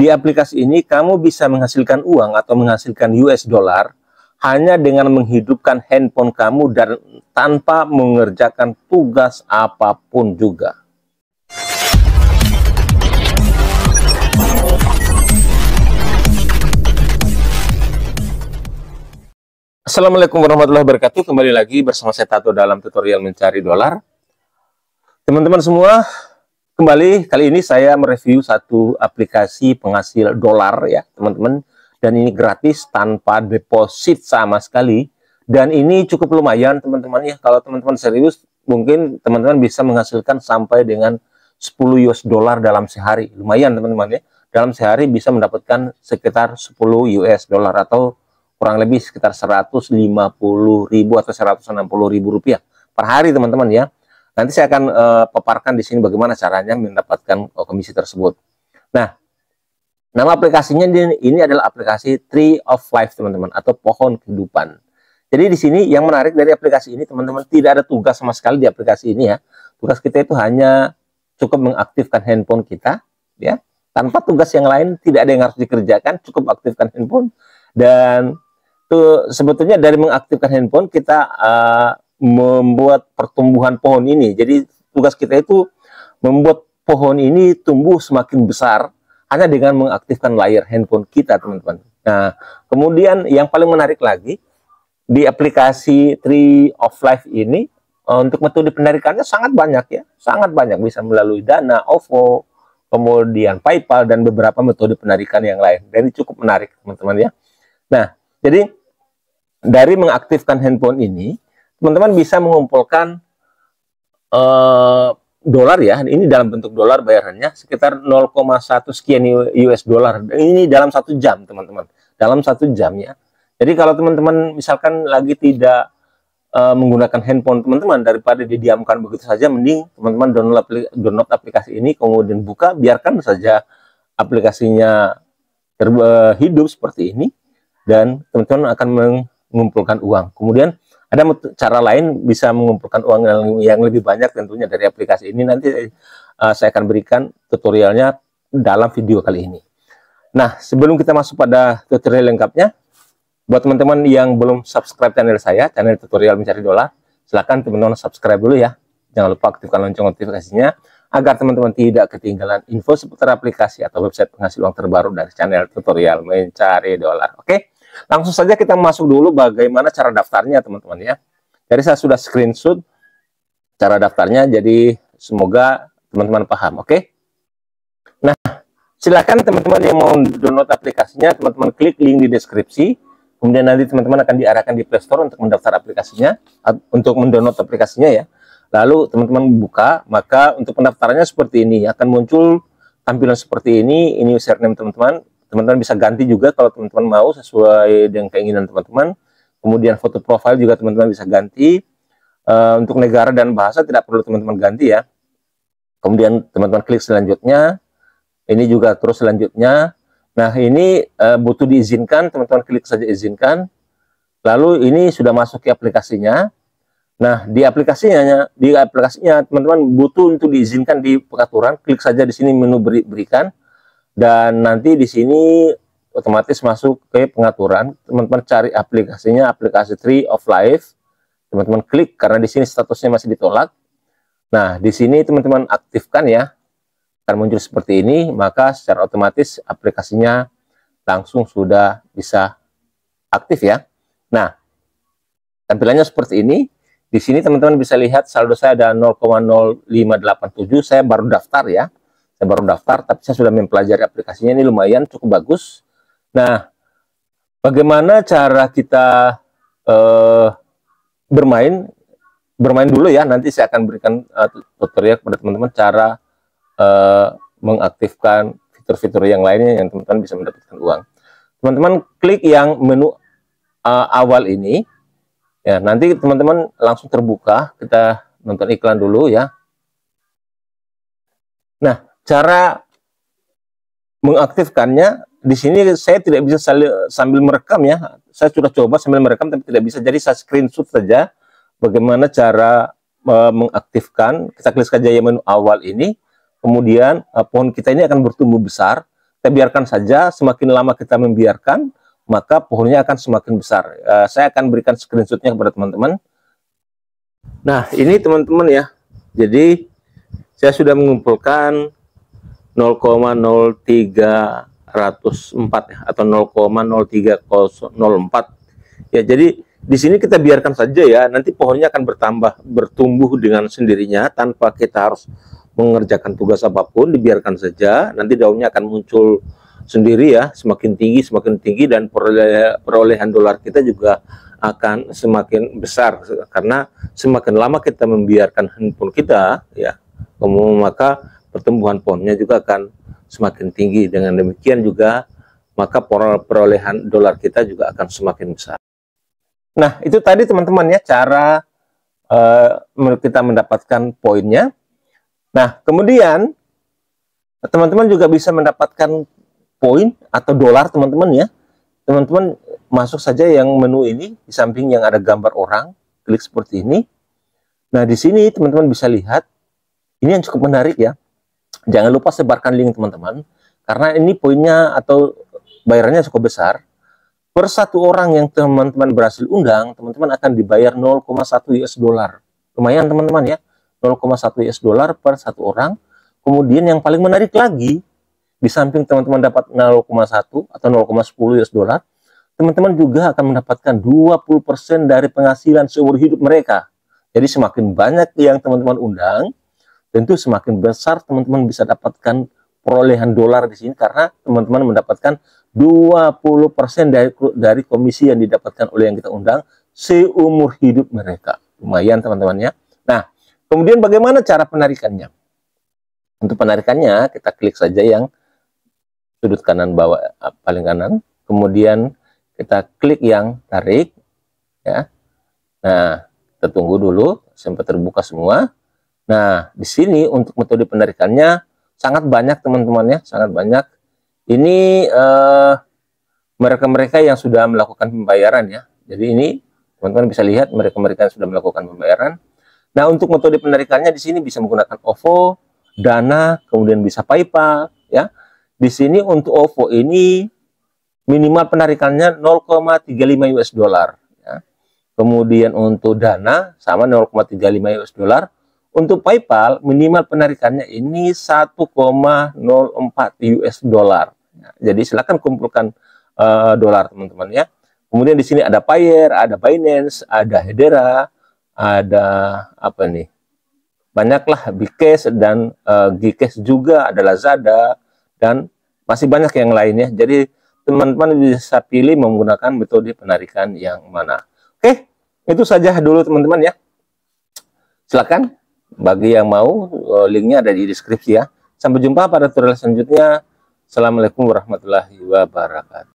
Di aplikasi ini kamu bisa menghasilkan uang atau menghasilkan US dollar hanya dengan menghidupkan handphone kamu dan tanpa mengerjakan tugas apapun juga. Assalamualaikum warahmatullahi wabarakatuh. Kembali lagi bersama saya Tato dalam tutorial mencari dolar. Teman-teman semua, Kembali kali ini saya mereview satu aplikasi penghasil dolar ya teman-teman dan ini gratis tanpa deposit sama sekali dan ini cukup lumayan teman-teman ya kalau teman-teman serius mungkin teman-teman bisa menghasilkan sampai dengan 10 US dollar dalam sehari lumayan teman-teman ya dalam sehari bisa mendapatkan sekitar 10 US dollar atau kurang lebih sekitar 150.000 atau 160.000 rupiah per hari teman-teman ya Nanti saya akan e, paparkan di sini bagaimana caranya mendapatkan eh, komisi tersebut. Nah, nama aplikasinya ini, adalah aplikasi Tree of Life, teman-teman, atau pohon kehidupan. Jadi di sini yang menarik dari aplikasi ini, teman-teman, tidak ada tugas sama sekali di aplikasi ini ya. Tugas kita itu hanya cukup mengaktifkan handphone kita, ya. Tanpa tugas yang lain, tidak ada yang harus dikerjakan, cukup aktifkan handphone. Dan tuh sebetulnya dari mengaktifkan handphone, kita uh, membuat pertumbuhan pohon ini. Jadi tugas kita itu membuat pohon ini tumbuh semakin besar hanya dengan mengaktifkan layar handphone kita, teman-teman. Nah, kemudian yang paling menarik lagi di aplikasi Tree of Life ini eh, untuk metode penarikannya sangat banyak ya, sangat banyak bisa melalui Dana, OVO, kemudian PayPal dan beberapa metode penarikan yang lain. Jadi cukup menarik, teman-teman ya. Nah, jadi dari mengaktifkan handphone ini teman-teman bisa mengumpulkan uh, dolar ya. Ini dalam bentuk dolar bayarannya sekitar 0,1 sekian US dollar. Ini dalam satu jam teman-teman. Dalam satu jam ya Jadi kalau teman-teman misalkan lagi tidak uh, menggunakan handphone teman-teman daripada didiamkan begitu saja, mending teman-teman download, download aplikasi ini kemudian buka, biarkan saja aplikasinya hidup seperti ini dan teman-teman akan mengumpulkan uang. Kemudian ada cara lain bisa mengumpulkan uang yang lebih banyak tentunya dari aplikasi ini. Nanti uh, saya akan berikan tutorialnya dalam video kali ini. Nah, sebelum kita masuk pada tutorial lengkapnya, buat teman-teman yang belum subscribe channel saya, channel tutorial mencari dolar, silahkan teman-teman subscribe dulu ya. Jangan lupa aktifkan lonceng notifikasinya agar teman-teman tidak ketinggalan info seputar aplikasi atau website penghasil uang terbaru dari channel tutorial mencari dolar. Oke? Okay? Langsung saja kita masuk dulu bagaimana cara daftarnya teman-teman ya. Jadi saya sudah screenshot cara daftarnya jadi semoga teman-teman paham, oke? Okay? Nah, silakan teman-teman yang mau download aplikasinya, teman-teman klik link di deskripsi. Kemudian nanti teman-teman akan diarahkan di Play Store untuk mendaftar aplikasinya, untuk mendownload aplikasinya ya. Lalu teman-teman buka, maka untuk pendaftarannya seperti ini, akan muncul tampilan seperti ini, ini username teman-teman, Teman-teman bisa ganti juga kalau teman-teman mau sesuai dengan keinginan teman-teman. Kemudian foto profil juga teman-teman bisa ganti. Uh, untuk negara dan bahasa tidak perlu teman-teman ganti ya. Kemudian teman-teman klik selanjutnya. Ini juga terus selanjutnya. Nah, ini uh, butuh diizinkan, teman-teman klik saja izinkan. Lalu ini sudah masuk ke aplikasinya. Nah, di aplikasinya di aplikasinya teman-teman butuh untuk diizinkan di pengaturan, klik saja di sini menu beri, berikan dan nanti di sini otomatis masuk ke pengaturan teman-teman cari aplikasinya aplikasi Tree of Life teman-teman klik karena di sini statusnya masih ditolak nah di sini teman-teman aktifkan ya akan muncul seperti ini maka secara otomatis aplikasinya langsung sudah bisa aktif ya nah tampilannya seperti ini di sini teman-teman bisa lihat saldo saya ada 0,0587 saya baru daftar ya saya baru daftar tapi saya sudah mempelajari aplikasinya ini lumayan cukup bagus nah bagaimana cara kita eh, bermain bermain dulu ya nanti saya akan berikan uh, tutorial kepada teman-teman cara uh, mengaktifkan fitur-fitur yang lainnya yang teman-teman bisa mendapatkan uang teman-teman klik yang menu uh, awal ini ya nanti teman-teman langsung terbuka kita nonton iklan dulu ya nah cara mengaktifkannya di sini saya tidak bisa sambil merekam ya. Saya sudah coba sambil merekam tapi tidak bisa. Jadi saya screenshot saja bagaimana cara uh, mengaktifkan. Kita klik saja yang menu awal ini. Kemudian uh, pohon kita ini akan bertumbuh besar. Kita biarkan saja semakin lama kita membiarkan maka pohonnya akan semakin besar. uh, saya akan berikan screenshotnya kepada teman-teman. Nah, ini teman-teman ya. Jadi saya sudah mengumpulkan 0,0304 ya, atau 0,0304 Ya, jadi di sini kita biarkan saja ya, nanti pohonnya akan bertambah, bertumbuh dengan sendirinya tanpa kita harus mengerjakan tugas apapun, dibiarkan saja, nanti daunnya akan muncul sendiri ya, semakin tinggi, semakin tinggi dan perolehan dolar kita juga akan semakin besar karena semakin lama kita membiarkan handphone kita ya, maka pertumbuhan pohonnya juga akan semakin tinggi. Dengan demikian juga maka perolehan dolar kita juga akan semakin besar. Nah, itu tadi teman-teman ya cara uh, kita mendapatkan poinnya. Nah, kemudian teman-teman juga bisa mendapatkan poin atau dolar teman-teman ya. Teman-teman masuk saja yang menu ini di samping yang ada gambar orang, klik seperti ini. Nah, di sini teman-teman bisa lihat ini yang cukup menarik ya. Jangan lupa sebarkan link teman-teman, karena ini poinnya atau bayarannya cukup besar. Per satu orang yang teman-teman berhasil undang, teman-teman akan dibayar 0,1 US dollar. Lumayan teman-teman ya, 0,1 US dollar per satu orang. Kemudian yang paling menarik lagi, di samping teman-teman dapat 0,1 atau 0,10 US dollar, teman-teman juga akan mendapatkan 20% dari penghasilan seumur hidup mereka. Jadi semakin banyak yang teman-teman undang, tentu semakin besar teman-teman bisa dapatkan perolehan dolar di sini karena teman-teman mendapatkan 20% dari dari komisi yang didapatkan oleh yang kita undang seumur hidup mereka. Lumayan teman temannya Nah, kemudian bagaimana cara penarikannya? Untuk penarikannya kita klik saja yang sudut kanan bawah eh, paling kanan, kemudian kita klik yang tarik ya. Nah, kita tunggu dulu sampai terbuka semua. Nah, di sini untuk metode penarikannya sangat banyak teman-teman ya, sangat banyak. Ini eh, mereka-mereka uh, yang sudah melakukan pembayaran ya. Jadi ini teman-teman bisa lihat mereka-mereka yang sudah melakukan pembayaran. Nah, untuk metode penarikannya di sini bisa menggunakan OVO, Dana, kemudian bisa PayPal ya. Di sini untuk OVO ini minimal penarikannya 0,35 US dollar ya. Kemudian untuk Dana sama 0,35 US dollar untuk PayPal minimal penarikannya ini 1,04 US dollar. Nah, jadi silakan kumpulkan uh, dolar teman-teman ya. Kemudian di sini ada Payer, ada Binance, ada Hedera, ada apa nih? Banyaklah Bcash dan uh, Gcash juga, ada Lazada dan masih banyak yang lainnya. Jadi teman-teman bisa pilih menggunakan metode penarikan yang mana. Oke, itu saja dulu teman-teman ya. Silakan bagi yang mau, eh, linknya ada di deskripsi ya. Sampai jumpa pada tutorial selanjutnya. Assalamualaikum warahmatullahi wabarakatuh.